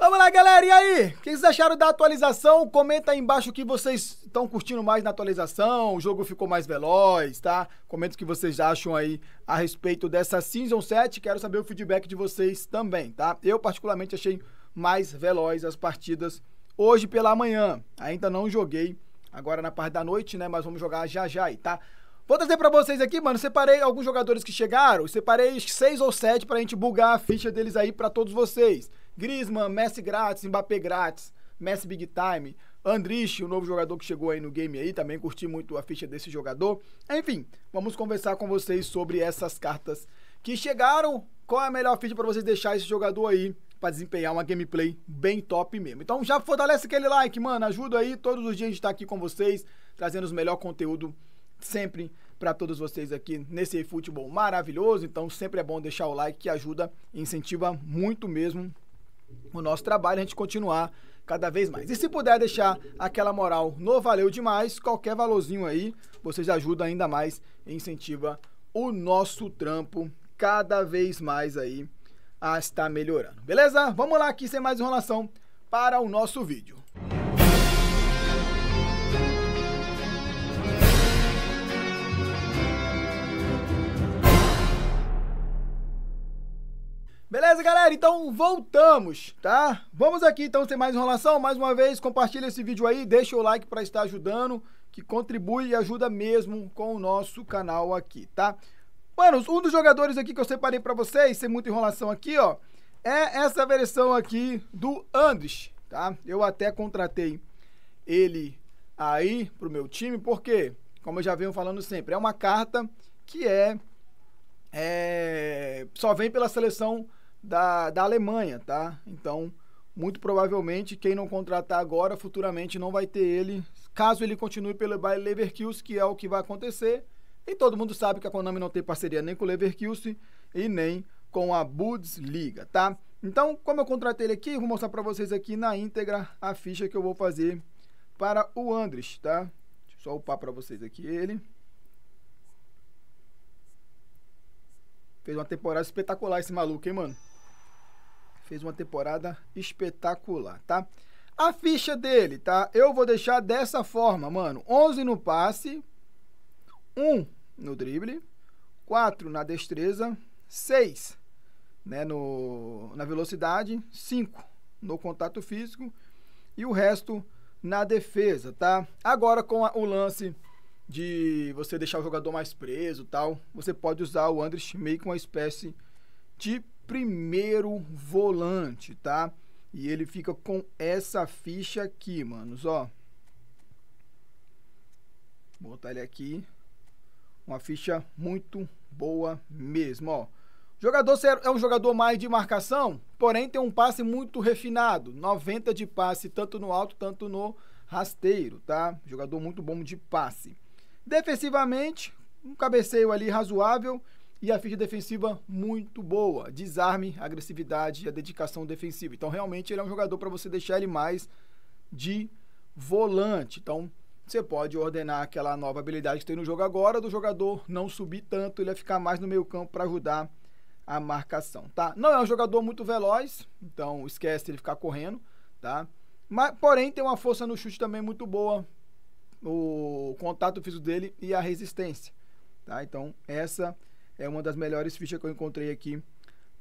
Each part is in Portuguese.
Vamos lá, galera. E aí? O que vocês acharam da atualização? Comenta aí embaixo o que vocês estão curtindo mais na atualização. O jogo ficou mais veloz, tá? Comenta o que vocês acham aí a respeito dessa Season 7. Quero saber o feedback de vocês também, tá? Eu, particularmente, achei mais veloz as partidas hoje pela manhã. Ainda não joguei agora na parte da noite, né? Mas vamos jogar já já aí, tá? Vou trazer para vocês aqui, mano. Separei alguns jogadores que chegaram. Separei seis ou sete pra gente bugar a ficha deles aí para todos vocês. Griezmann, Messi grátis, Mbappé grátis, Messi big time. Andrich, o novo jogador que chegou aí no game aí, também curti muito a ficha desse jogador. Enfim, vamos conversar com vocês sobre essas cartas que chegaram. Qual é a melhor ficha para vocês deixar esse jogador aí para desempenhar uma gameplay bem top mesmo. Então já fortalece aquele like, mano, ajuda aí. Todos os dias a gente tá aqui com vocês, trazendo os melhor conteúdo sempre para todos vocês aqui nesse futebol maravilhoso. Então sempre é bom deixar o like que ajuda, incentiva muito mesmo o nosso trabalho, a gente continuar cada vez mais. E se puder deixar aquela moral no Valeu Demais, qualquer valorzinho aí, vocês ajudam ainda mais e incentiva o nosso trampo cada vez mais aí a estar melhorando. Beleza? Vamos lá aqui sem mais enrolação para o nosso vídeo. Beleza, galera? Então voltamos, tá? Vamos aqui então sem mais enrolação. Mais uma vez, compartilha esse vídeo aí, deixa o like para estar ajudando, que contribui e ajuda mesmo com o nosso canal aqui, tá? Manos, um dos jogadores aqui que eu separei para vocês, sem muita enrolação aqui, ó, é essa versão aqui do Andes, tá? Eu até contratei ele aí pro meu time, porque, como eu já venho falando sempre, é uma carta que é, é só vem pela seleção da, da Alemanha, tá? Então, muito provavelmente, quem não contratar agora, futuramente não vai ter ele, caso ele continue pelo Bayer Leverkusen, que é o que vai acontecer. E todo mundo sabe que a Konami não tem parceria nem com o Leverkusen e nem com a Bundesliga, tá? Então, como eu contratei ele aqui, vou mostrar para vocês aqui na íntegra a ficha que eu vou fazer para o Andres, tá? Deixa eu só upar para vocês aqui ele. Fez uma temporada espetacular esse maluco, hein, mano? Fez uma temporada espetacular, tá? A ficha dele, tá? Eu vou deixar dessa forma, mano. 11 no passe, 1 no drible, 4 na destreza, 6 né, no, na velocidade, 5 no contato físico e o resto na defesa, tá? Agora com a, o lance de você deixar o jogador mais preso tal, você pode usar o André meio com uma espécie de primeiro volante, tá? E ele fica com essa ficha aqui, manos, ó. Vou botar ele aqui. Uma ficha muito boa mesmo, ó. Jogador é, é um jogador mais de marcação, porém tem um passe muito refinado, 90 de passe, tanto no alto, tanto no rasteiro, tá? Jogador muito bom de passe. Defensivamente, um cabeceio ali razoável e a ficha defensiva muito boa. Desarme, agressividade e a dedicação defensiva. Então, realmente, ele é um jogador para você deixar ele mais de volante. Então, você pode ordenar aquela nova habilidade que tem no jogo agora do jogador não subir tanto, ele vai ficar mais no meio campo para ajudar a marcação, tá? Não é um jogador muito veloz, então esquece ele ficar correndo, tá? Mas, porém, tem uma força no chute também muito boa, o contato físico dele e a resistência, tá? Então, essa é uma das melhores fichas que eu encontrei aqui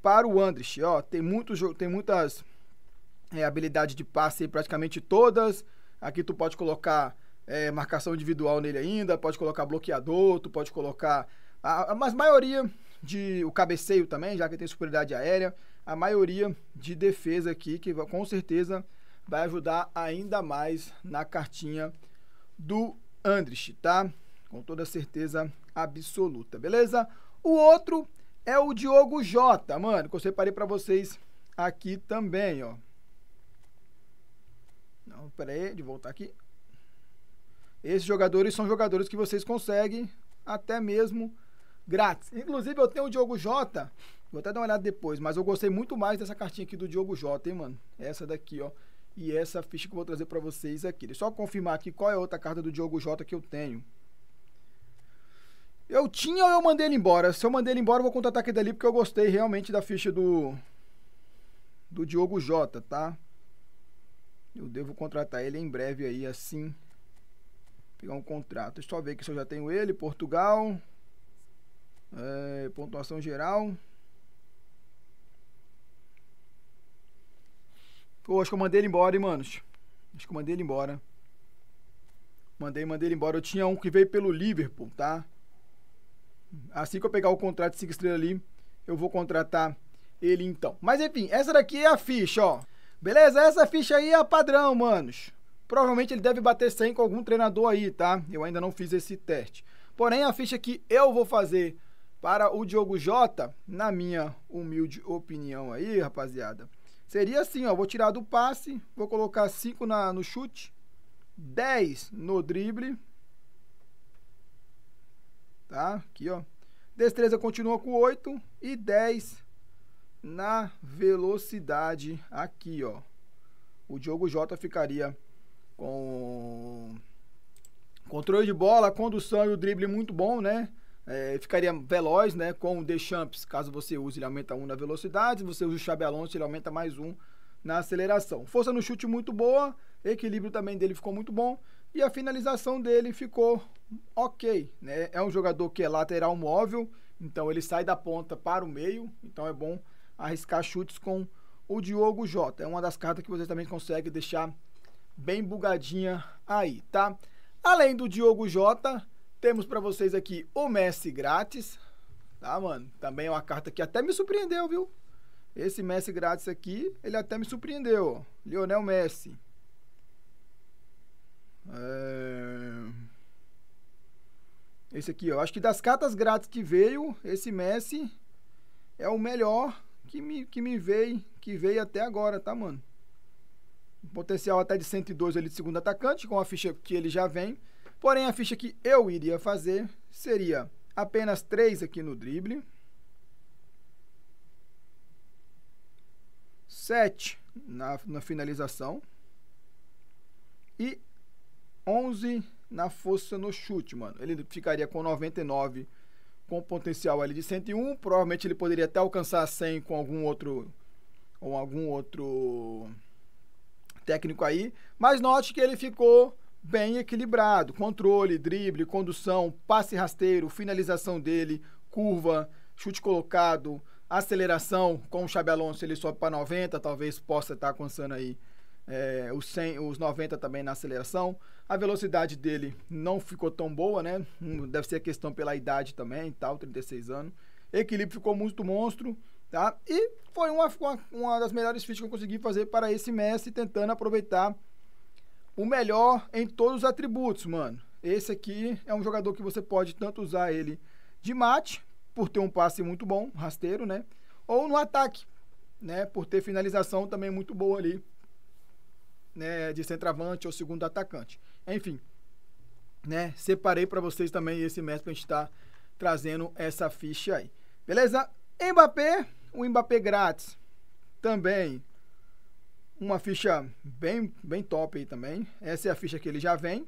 para o Andrich. Ó, tem muito tem muitas é, habilidades de passe, praticamente todas. Aqui tu pode colocar é, marcação individual nele ainda, pode colocar bloqueador, tu pode colocar a, a, maioria de o cabeceio também, já que tem superioridade aérea, a maioria de defesa aqui que com certeza vai ajudar ainda mais na cartinha do Andrich, tá? Com toda certeza absoluta, beleza? O outro é o Diogo Jota, mano, que eu separei para vocês aqui também, ó. Não, pera aí, de voltar aqui. Esses jogadores são jogadores que vocês conseguem até mesmo grátis. Inclusive, eu tenho o Diogo Jota. Vou até dar uma olhada depois, mas eu gostei muito mais dessa cartinha aqui do Diogo Jota, hein, mano? Essa daqui, ó. E essa ficha que eu vou trazer para vocês aqui. Deixa eu só confirmar aqui qual é a outra carta do Diogo Jota que eu tenho. Eu tinha ou eu mandei ele embora? Se eu mandei ele embora, eu vou contratar aquele ali porque eu gostei realmente da ficha do. Do Diogo Jota, tá? Eu devo contratar ele em breve aí, assim. Pegar um contrato. Deixa eu só ver que se eu já tenho ele. Portugal. É, pontuação geral. Pô, acho que eu mandei ele embora, hein, manos. Acho que eu mandei ele embora. Mandei, mandei ele embora. Eu tinha um que veio pelo Liverpool, tá? Assim que eu pegar o contrato de 5 estrelas ali, eu vou contratar ele então. Mas enfim, essa daqui é a ficha, ó. Beleza? Essa ficha aí é a padrão, manos. Provavelmente ele deve bater 100 com algum treinador aí, tá? Eu ainda não fiz esse teste. Porém, a ficha que eu vou fazer para o Diogo Jota, na minha humilde opinião aí, rapaziada, seria assim, ó. Vou tirar do passe, vou colocar 5 na, no chute, 10 no drible, tá? Aqui, ó. Destreza continua com 8 e 10 na velocidade aqui, ó. O Diogo J ficaria com controle de bola, condução e o drible muito bom, né? É, ficaria veloz, né? Com o Deschamps, caso você use, ele aumenta 1 um na velocidade. Se você usa o Xabi Alonso, ele aumenta mais 1 um na aceleração. Força no chute muito boa, equilíbrio também dele ficou muito bom e a finalização dele ficou ok, né? É um jogador que é lateral móvel, então ele sai da ponta para o meio, então é bom arriscar chutes com o Diogo Jota. É uma das cartas que você também consegue deixar bem bugadinha aí, tá? Além do Diogo Jota, temos para vocês aqui o Messi grátis, tá, mano? Também é uma carta que até me surpreendeu, viu? Esse Messi grátis aqui, ele até me surpreendeu. Lionel Messi. É... Esse aqui, ó. Acho que das cartas grátis que veio, esse Messi é o melhor que me, que me veio, que veio até agora, tá, mano? Potencial até de 102 ali de segundo atacante, com a ficha que ele já vem. Porém, a ficha que eu iria fazer seria apenas 3 aqui no drible. 7 na, na finalização. E 11 na força no chute, mano. Ele ficaria com 99 com potencial ali de 101, provavelmente ele poderia até alcançar 100 com algum outro ou algum outro técnico aí, mas note que ele ficou bem equilibrado, controle, drible, condução, passe rasteiro, finalização dele, curva, chute colocado, aceleração com o Xabi Alonso, ele sobe para 90, talvez possa estar tá alcançando aí é, os, 100, os 90 também na aceleração. A velocidade dele não ficou tão boa, né? Hum, deve ser questão pela idade também, tal, 36 anos. Equilíbrio ficou muito monstro, tá? E foi uma, uma, uma das melhores fichas que eu consegui fazer para esse Messi, tentando aproveitar o melhor em todos os atributos, mano. Esse aqui é um jogador que você pode tanto usar ele de mate, por ter um passe muito bom, rasteiro, né? Ou no ataque, né? Por ter finalização também muito boa ali né, de centroavante ou segundo atacante. Enfim, né, separei para vocês também esse mês para a gente estar tá trazendo essa ficha aí. Beleza? Mbappé, o Mbappé grátis. Também uma ficha bem, bem top aí também. Essa é a ficha que ele já vem,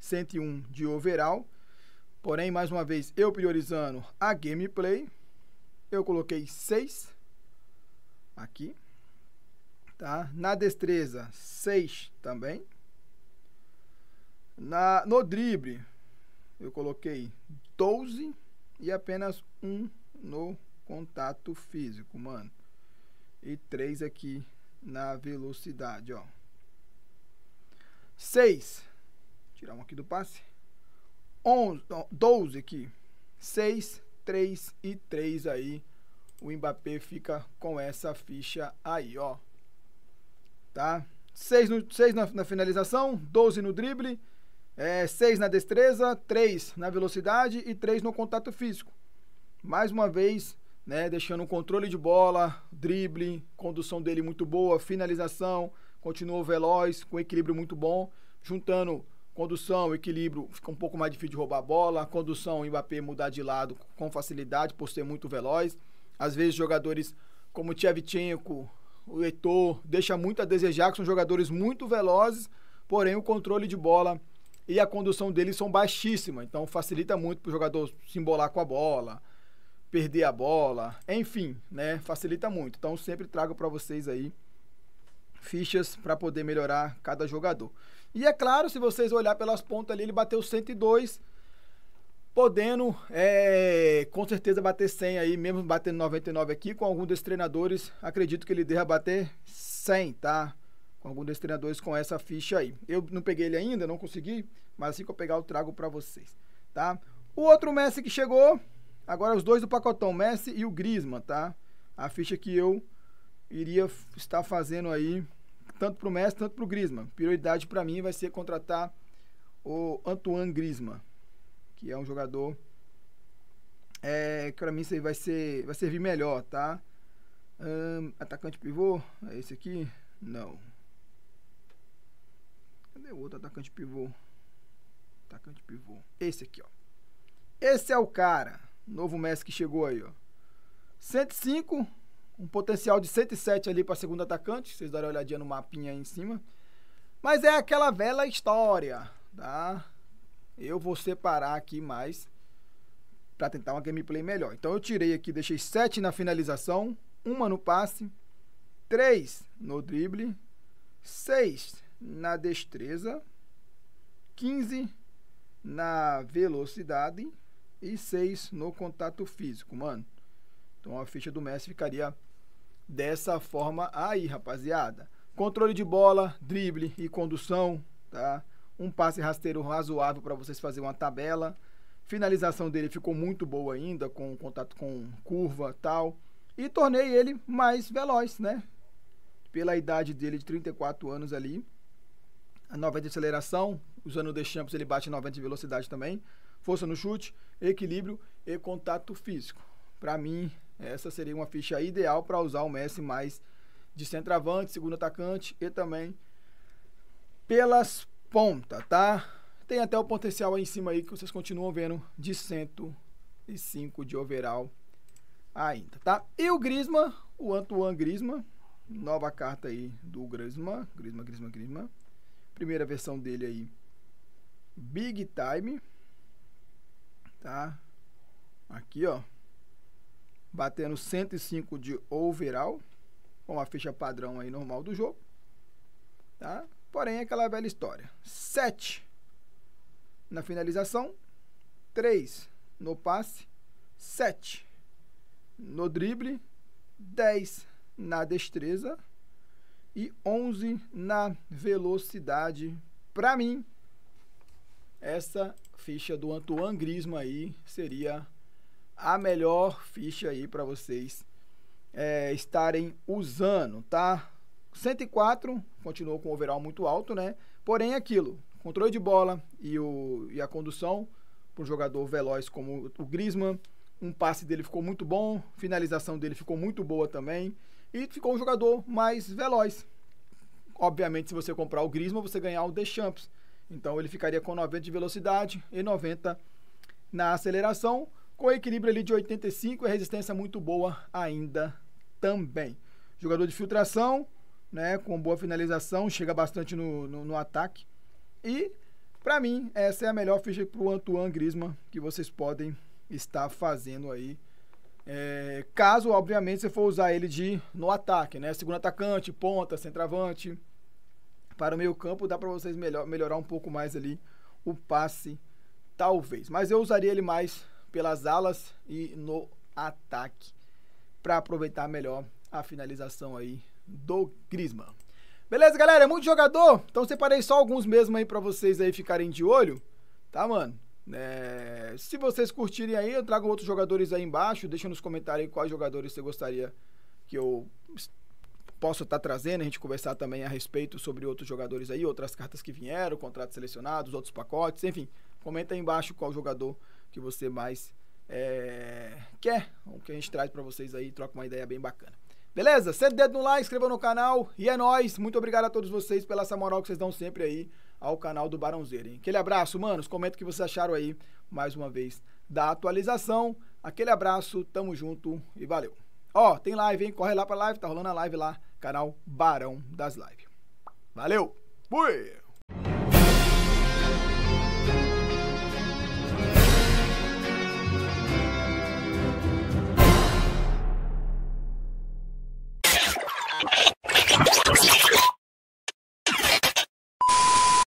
101 de overall. Porém, mais uma vez, eu priorizando a gameplay, eu coloquei 6 aqui. Tá? Na destreza, 6 também. Na, no drible, eu coloquei 12 e apenas 1 no contato físico, mano. E 3 aqui na velocidade, ó. 6. Tirar um aqui do passe. 11, 12 aqui. 6, 3 e 3 aí. O Mbappé fica com essa ficha aí, ó tá? 6 seis na, na finalização, 12 no drible, é, 6 na destreza, 3 na velocidade e 3 no contato físico. Mais uma vez, né, deixando o controle de bola, drible, condução dele muito boa, finalização, continuou veloz, com equilíbrio muito bom, juntando condução, equilíbrio, fica um pouco mais difícil de roubar a bola, condução, Mbappé mudar de lado com facilidade por ser muito veloz. Às vezes jogadores como Tchevchenko, o Heitor deixa muito a desejar, que são jogadores muito velozes, porém o controle de bola e a condução deles são baixíssima, então facilita muito para o jogador se embolar com a bola, perder a bola, enfim, né? Facilita muito. Então sempre trago para vocês aí fichas para poder melhorar cada jogador. E é claro, se vocês olhar pelas pontas ali, ele bateu 102 podendo é, com certeza bater 100 aí, mesmo batendo 99 aqui, com algum dos treinadores, acredito que ele deva bater 100, tá? Com algum dos treinadores com essa ficha aí. Eu não peguei ele ainda, não consegui, mas assim que eu pegar eu trago para vocês, tá? O outro Messi que chegou, agora os dois do pacotão, Messi e o Griezmann, tá? A ficha que eu iria estar fazendo aí, tanto pro Messi, tanto pro Griezmann. Prioridade para mim vai ser contratar o Antoine Griezmann que é um jogador é, que para mim vai ser vai servir melhor, tá? Um, atacante pivô, é esse aqui? Não. Cadê o outro atacante pivô? Atacante pivô. Esse aqui, ó. Esse é o cara, novo Messi que chegou aí, ó. 105, um potencial de 107 ali para segundo atacante, vocês darem uma olhadinha no mapinha aí em cima. Mas é aquela velha história, tá? eu vou separar aqui mais para tentar uma gameplay melhor. Então eu tirei aqui, deixei 7 na finalização, uma no passe, 3 no drible, 6 na destreza, 15 na velocidade e 6 no contato físico, mano. Então a ficha do Messi ficaria dessa forma aí, rapaziada. Controle de bola, drible e condução, tá? um passe rasteiro razoável para vocês fazer uma tabela. Finalização dele ficou muito boa ainda, com contato com curva tal. E tornei ele mais veloz, né? Pela idade dele de 34 anos ali. A 90 de aceleração, usando o The Champs, ele bate 90 de velocidade também. Força no chute, equilíbrio e contato físico. Para mim, essa seria uma ficha ideal para usar o Messi mais de centroavante, segundo atacante e também pelas ponta, tá? Tem até o potencial aí em cima aí que vocês continuam vendo de 105 de overall ainda, tá? E o Grisma, o Antoine Grisma, nova carta aí do Grisma, Grisma, Grisma, Grisma. Primeira versão dele aí, Big Time, tá? Aqui, ó, batendo 105 de overall, com a ficha padrão aí normal do jogo, tá? Porém, aquela velha história. 7 na finalização, 3 no passe, 7 no drible, 10 na destreza e 11 na velocidade. Para mim, essa ficha do Antoine Griezmann aí seria a melhor ficha aí para vocês é, estarem usando, tá? 104, continuou com o overall muito alto, né? Porém, aquilo, controle de bola e, o, e a condução para um jogador veloz como o Griezmann. Um passe dele ficou muito bom, finalização dele ficou muito boa também. E ficou um jogador mais veloz. Obviamente, se você comprar o Griezmann, você ganhar o Deschamps. Então, ele ficaria com 90 de velocidade e 90 na aceleração, com equilíbrio ali de 85 e resistência muito boa ainda também. Jogador de filtração, né, com boa finalização, chega bastante no, no, no ataque. E, para mim, essa é a melhor ficha para o Antoine Griezmann que vocês podem estar fazendo aí. É, caso, obviamente, você for usar ele de no ataque, né? Segundo atacante, ponta, centroavante. Para o meio campo, dá para vocês melhor, melhorar um pouco mais ali o passe, talvez. Mas eu usaria ele mais pelas alas e no ataque para aproveitar melhor a finalização aí do Griezmann. Beleza, galera? É muito jogador. Então separei só alguns mesmo aí para vocês aí ficarem de olho. Tá, mano? É... Se vocês curtirem aí, eu trago outros jogadores aí embaixo. Deixa nos comentários aí quais jogadores você gostaria que eu possa estar tá trazendo. A gente conversar também a respeito sobre outros jogadores aí, outras cartas que vieram, contratos selecionados, outros pacotes, enfim. Comenta aí embaixo qual jogador que você mais é... quer, o que a gente traz para vocês aí. Troca uma ideia bem bacana. Beleza? Senta o dedo no like, inscreva no canal e é nóis. Muito obrigado a todos vocês pela essa moral que vocês dão sempre aí ao canal do Barãozeiro, hein? Aquele abraço, manos. Comenta o que vocês acharam aí, mais uma vez, da atualização. Aquele abraço, tamo junto e valeu. Ó, tem live, hein? Corre lá pra live, tá rolando a live lá, canal Barão das Lives. Valeu! Fui!